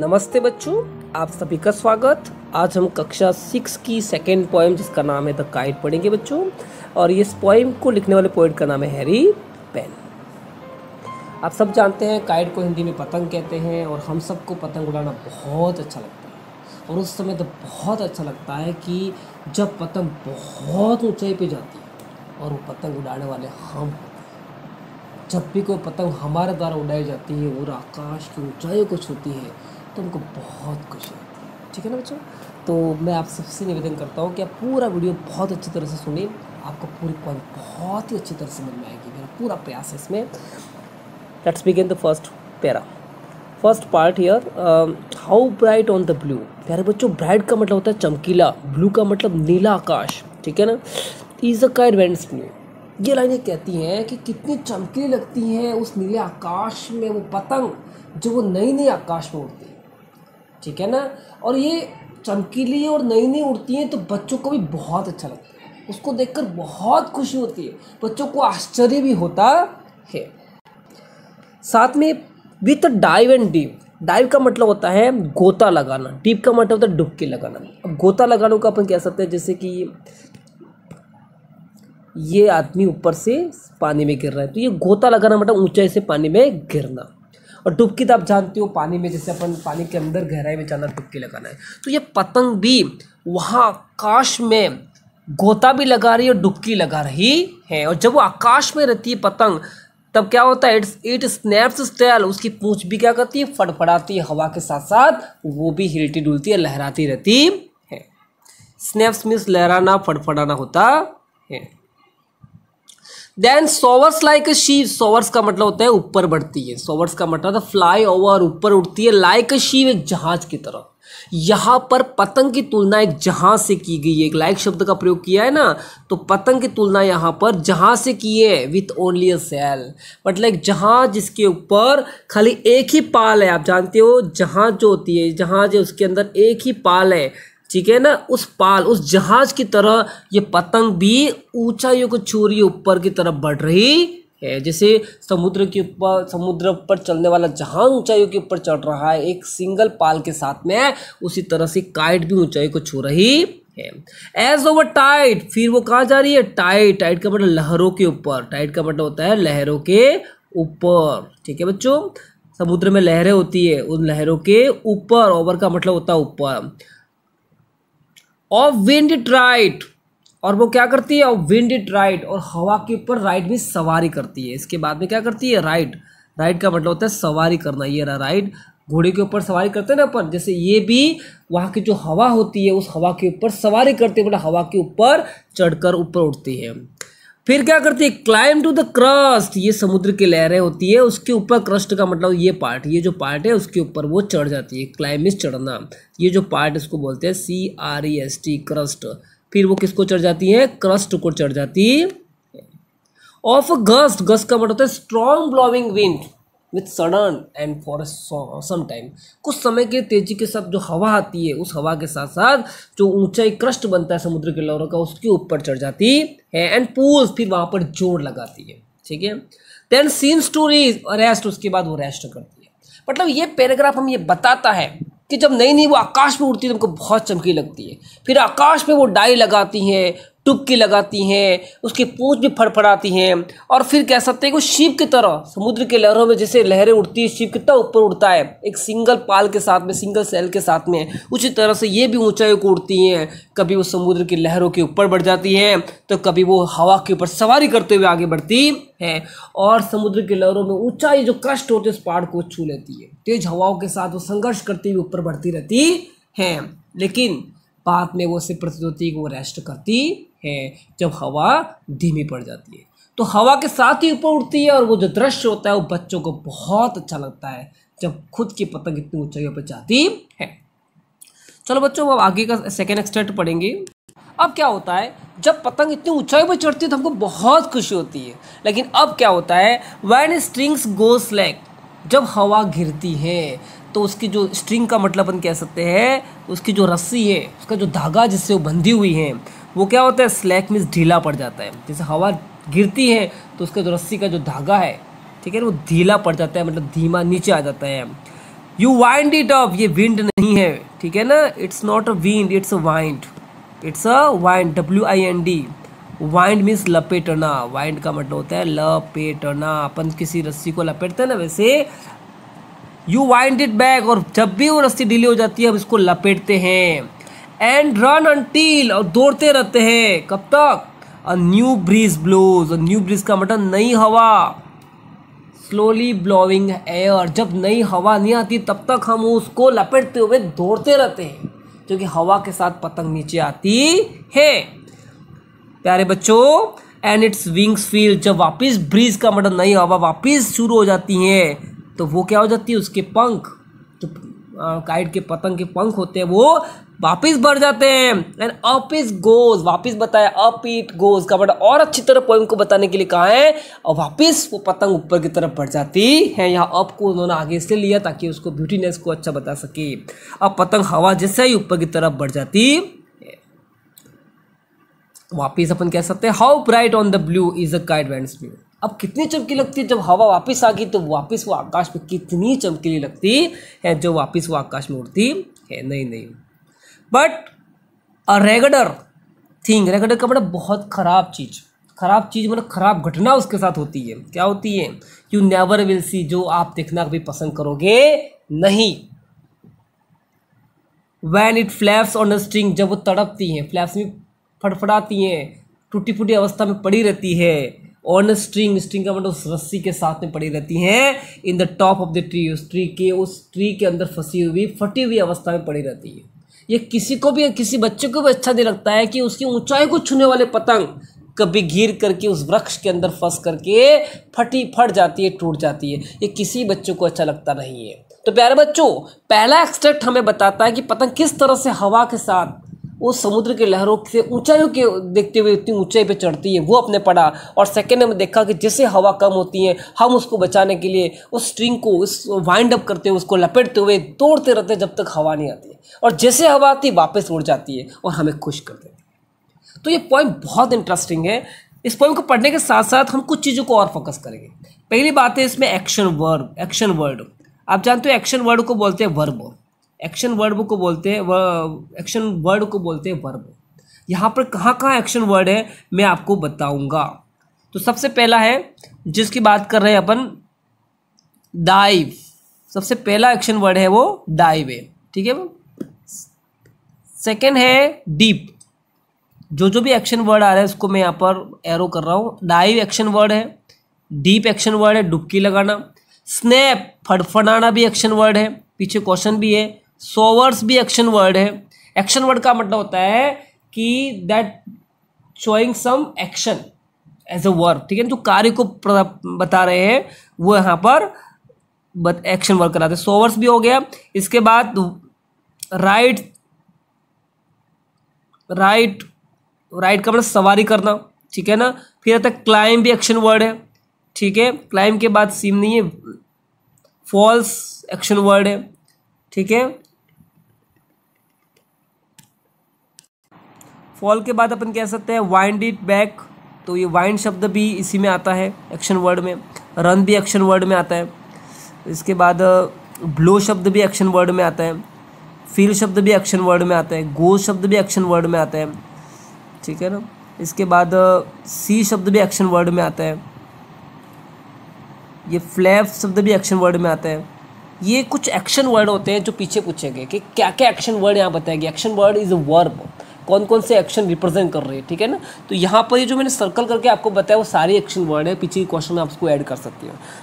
नमस्ते बच्चों आप सभी का स्वागत आज हम कक्षा सिक्स की सेकेंड पोएम जिसका नाम है द काइट पढ़ेंगे बच्चों और इस पोएम को लिखने वाले पोइट का नाम है हैरी पेन आप सब जानते हैं काइट को हिंदी में पतंग कहते हैं और हम सबको पतंग उड़ाना बहुत अच्छा लगता है और उस समय तो बहुत अच्छा लगता है कि जब पतंग बहुत ऊंचाई पे जाती है और वो पतंग उड़ाने वाले हम जब भी कोई पतंग हमारे द्वारा उड़ाई जाती है और आकाश की ऊंचाई को छूती है तो उनको बहुत खुशी होती है ठीक है ना बच्चों तो मैं आप सबसे निवेदन करता हूँ कि आप पूरा वीडियो बहुत अच्छी तरह से सुने आपको पूरी पॉइंट बहुत ही अच्छी तरह समझ में आएगी मेरा पूरा प्रयास है इसमें let's begin the first para first part here how bright on the blue प्यारे बच्चों ब्राइट का मतलब होता है चमकीला ब्लू का मतलब नीला आकाश ठीक है ना is a kite when it's blue ये लाइनें कहती हैं कि कितनी चमकीली लगती हैं उस नीले आकाश में वो पतंग जो वो नई नई आकाश में उड़ती है ठीक है ना और ये चमकीली और नई नई उड़ती हैं तो बच्चों को भी बहुत अच्छा लगता है उसको देखकर बहुत खुशी होती है बच्चों को आश्चर्य भी होता है साथ में with dive and deep dive का मतलब होता है गोता लगाना डीप का मतलब होता है डुबकी लगाना अब गोता लगाने का अपन कह सकते हैं जैसे कि ये आदमी ऊपर से पानी में गिर रहा है तो ये गोता लगाना मतलब ऊंचाई से पानी में गिरना और डुबकी तो आप जानते हो पानी में जैसे अपन पानी के अंदर गहराई में जाना डुबकी लगाना है तो ये पतंग भी वहाँ आकाश में गोता भी लगा रही है और डुबकी लगा रही है और जब वो आकाश में रहती है पतंग तब क्या होता है इट्स इट स्नैप्स स्टेल उसकी पूछ भी क्या करती है फड़फड़ाती है हवा के साथ साथ वो भी हिलती डुलती है लहराती रहती है स्नैप्स मीन्स लहराना फड़फड़ाना होता है देन सोवर्स लाइक अ शीव सोवर्स का मतलब होता है ऊपर बढ़ती है सोवर्स का मतलब होता है फ्लाई ओवर ऊपर उठती है लाइक अ शीव एक जहाज की तरह यहां पर पतंग की तुलना एक जहाज से की गई है एक लाइक शब्द का प्रयोग किया है ना तो पतंग की तुलना यहां पर जहां से की है विथ ओनली अ सेल मतलब एक जहाज जिसके ऊपर खाली एक ही पाल है आप जानते हो जहाज जो होती है जहाज है उसके अंदर एक ही पाल है ठीक है ना उस पाल उस जहाज की तरह ये पतंग भी ऊंचाइयों को छू रही ऊपर की तरफ बढ़ रही है जैसे समुद्र के ऊपर समुद्र पर चलने वाला जहाज ऊंचाइयों के ऊपर चढ़ रहा है एक सिंगल पाल के साथ में उसी तरह से काइट भी ऊंचाई को छू रही है एज ओवर टाइट फिर वो कहाँ जा रही है टाइट टाइट का मतलब लहरों के ऊपर टाइट का मतलब होता है लहरों के ऊपर ठीक है बच्चों समुद्र में लहरें होती है उन लहरों के ऊपर ओवर का मतलब होता है ऊपर ऑफ विंड ट्राइट और वो क्या करती है ऑफ विंड ट्राइट और हवा के ऊपर राइट भी सवारी करती है इसके बाद में क्या करती है राइट राइट का मतलब होता है सवारी करना ये रहा राइट घोड़े के ऊपर सवारी करते हैं ना अपन जैसे ये भी वहाँ की जो हवा होती है उस हवा के ऊपर सवारी करती है मतलब हवा के ऊपर चढ़कर ऊपर उठती है फिर क्या करती है क्लाइम टू द क्रस्ट ये समुद्र की लहरें होती है उसके ऊपर क्रस्ट का मतलब ये पार्ट ये जो पार्ट है उसके ऊपर वो चढ़ जाती है क्लाइम इस चढ़ना ये जो पार्ट इसको बोलते हैं C R E S T crest फिर वो किसको चढ़ जाती है क्रस्ट को चढ़ जाती है ऑफ गस्ट गस्ट का मतलब होता है strong blowing wind with sudden and for some time कुछ समय के तेजी के साथ जो हवा आती है उस हवा के साथ साथ जो ऊंचाई क्रस्ट बनता है समुद्र के लहरों का उसके ऊपर चढ़ जाती है एंड पूल्स फिर वहाँ पर जोर लगाती है ठीक है then seen story rise rest उसके बाद वो रेस्ट करती है मतलब ये पैराग्राफ हम ये बताता है कि जब नई नई वो आकाश में उड़ती है तो उनको बहुत चमकी लगती है फिर आकाश में वो डाई लगाती हैं टुबकी लगाती हैं उसके पूछ भी फड़फड़ाती हैं और फिर कह सकते हैं कि शिव की तरह समुद्र के लहरों में जैसे लहरें उड़ती है शिव कितना ऊपर उड़ता है एक सिंगल पाल के साथ में सिंगल सेल के साथ में उसी तरह से ये भी ऊंचाइयों को उड़ती हैं कभी वो समुद्र की लहरों के ऊपर बढ़ जाती हैं तो कभी वो हवा के ऊपर सवारी करते हुए आगे बढ़ती है और समुद्र की लहरों में ऊंचाई जो कष्ट होते उस पहाड़ को छू लेती है तेज हवाओं के साथ वो संघर्ष करते हुए ऊपर बढ़ती रहती है लेकिन बाद में वो सिर्फ प्रतिद्योति को रेस्ट करती है जब हवा धीमी पड़ जाती है तो हवा के साथ ही ऊपर उठती है और वो जो दृश्य होता है वो बच्चों को बहुत अच्छा लगता है जब खुद की पतंग इतनी ऊंचाई पर जाती है चलो बच्चों अब आगे का सेकेंड एक्सटेंट पढ़ेंगे अब क्या होता है जब पतंग इतनी ऊंचाई पर चढ़ती है तो हमको बहुत खुशी होती है लेकिन अब क्या होता है वैन स्ट्रिंग्स गो स्लैक जब हवा गिरती है तो उसकी जो स्ट्रिंग का मतलब हम कह सकते हैं उसकी जो रस्सी है उसका जो धागा जिससे वो बंधी हुई है वो क्या होता है स्लैक मीन्स ढीला पड़ जाता है जैसे हवा गिरती है तो उसका जो रस्सी का जो धागा है ठीक है वो ढीला पड़ जाता है मतलब धीमा नीचे आ जाता है यू वाइंड इट ऑफ ये विंड नहीं है ठीक है ना it's not a wind it's a wind it's a wind W I N D wind means लपेटना वाइंड का मतलब होता है लपेटना अपन किसी रस्सी को लपेटते हैं ना वैसे यू वाइंड इट बैक और जब भी वो रस्सी ढीली हो जाती है हम इसको लपेटते हैं एंड रन अनटील और दौड़ते रहते हैं कब तक a new bridge blows new bridge का मतलब नई हवा स्लोली ब्लोइंग एयर जब नई हवा नहीं आती तब तक हम उसको लपेटते हुए दौड़ते रहते हैं क्योंकि हवा के साथ पतंग नीचे आती है प्यारे बच्चों एंड इट्स विंग्स फील जब वापस ब्रीज का मतलब नई हवा वापस शुरू हो जाती है तो वो क्या हो जाती है उसके पंख जो तो, काइट के पतंग के पंख होते हैं वो वापिस बढ़ जाते हैं एंड अप इज गोज वापिस बताया अप इट गोज का बट मतलब और अच्छी तरह पोइम को बताने के लिए कहा है और वापिस वो पतंग ऊपर की तरफ बढ़ जाती है यहाँ अप को उन्होंने आगे इसलिए लिया ताकि उसको ब्यूटीनेस को अच्छा बता सके अब पतंग हवा जैसे ही ऊपर की तरफ बढ़ जाती वापिस अपन कह सकते हैं how bright on the blue is a kite when blue अब कितनी चमकी लगती है जब हवा वापस आ गई तो वापस वो आकाश में कितनी चमकीली लगती है जो वापस वो आकाश में उड़ती है नहीं नहीं बट अ रेगडर थिंग रेगडर का मतलब बहुत ख़राब चीज़ खराब चीज़ मतलब खराब घटना उसके साथ होती है क्या होती है यू नेवर विल सी जो आप देखना कभी पसंद करोगे नहीं when it flaps on string जब वो तड़पती हैं फ्लैप्स में फड़फड़ाती हैं टूटी फूटी अवस्था में पड़ी रहती है ऑन स्ट्रिंग स्ट्रिंग का मतलब रस्सी के साथ में पड़ी रहती हैं in the top of the tree उस ट्री के उस ट्री के अंदर फंसी हुई फटी हुई अवस्था में पड़ी रहती है ये किसी को भी किसी बच्चे को भी अच्छा नहीं लगता है कि उसकी ऊंचाई को छूने वाले पतंग कभी घिर करके उस वृक्ष के अंदर फंस करके फटी फट जाती है टूट जाती है ये किसी बच्चे को अच्छा लगता नहीं है तो प्यारे बच्चों पहला एक्सट्रैक्ट हमें बताता है कि पतंग किस तरह से हवा के साथ उस समुद्र की लहरों से ऊंचाइयों के देखते हुए इतनी ऊंचाई पे चढ़ती है वो अपने पढ़ा और सेकेंड में देखा कि जैसे हवा कम होती है हम उसको बचाने के लिए उस स्ट्रिंग को उस वाइंड अप करते हुए उसको लपेटते हुए तोड़ते रहते जब तक हवा नहीं आती है और जैसे हवा आती वापस उड़ जाती है और हमें खुश कर देती है तो ये पॉइंट बहुत इंटरेस्टिंग है इस पॉइंट को पढ़ने के साथ साथ हम कुछ चीज़ों को और फोकस करेंगे पहली बात है इसमें एक्शन वर्ब एक्शन वर्ड आप जानते हो एक्शन वर्ड को बोलते हैं वर्ब एक्शन वर्ब को बोलते हैं एक्शन वर्ड को बोलते हैं वर्ब यहाँ पर कहाँ कहाँ एक्शन वर्ड है मैं आपको बताऊंगा तो सबसे पहला है जिसकी बात कर रहे हैं अपन डाइव सबसे पहला एक्शन वर्ड है वो डाइव है ठीक है सेकेंड है डीप जो जो भी एक्शन वर्ड आ रहा है उसको मैं यहाँ पर एरो कर रहा हूँ डाइव एक्शन वर्ड है डीप एक्शन वर्ड है डुबकी लगाना स्नैप फड़फड़ाना भी एक्शन वर्ड है पीछे क्वेश्चन भी है सोवर्स भी एक्शन वर्ड है एक्शन वर्ड का मतलब होता है कि that showing some action as a verb ठीक है जो कार्य को बता रहे हैं वो यहाँ पर एक्शन वर्क कराते हैं सोवर्स भी हो गया इसके बाद राइट राइट राइट का मतलब सवारी करना ठीक है ना फिर आता है क्लाइम भी एक्शन वर्ड है ठीक है क्लाइम के बाद सीम नहीं है फॉल्स एक्शन वर्ड है ठीक है फॉल के बाद अपन कह सकते हैं वाइंड इट बैक तो ये वाइंड शब्द भी इसी में आता है एक्शन वर्ड में रन भी एक्शन वर्ड में आता है इसके बाद ब्लो uh, शब्द भी एक्शन वर्ड में आता है फील शब्द भी एक्शन वर्ड में आता है गो शब्द भी एक्शन वर्ड में आता है ठीक है ना इसके बाद सी uh, शब्द भी एक्शन वर्ड में आता है ये फ्लैप शब्द भी एक्शन वर्ड में आता है ये कुछ एक्शन वर्ड होते हैं जो पीछे पूछेंगे कि क्या क्या एक्शन वर्ड यहाँ बताएंगे action word is a verb कौन कौन से एक्शन रिप्रेजेंट कर रहे हैं ठीक है ना तो यहाँ पर ये जो मैंने सर्कल करके आपको बताया वो सारे एक्शन वर्ड है पीछे क्वेश्चन आपको ऐड कर सकते हो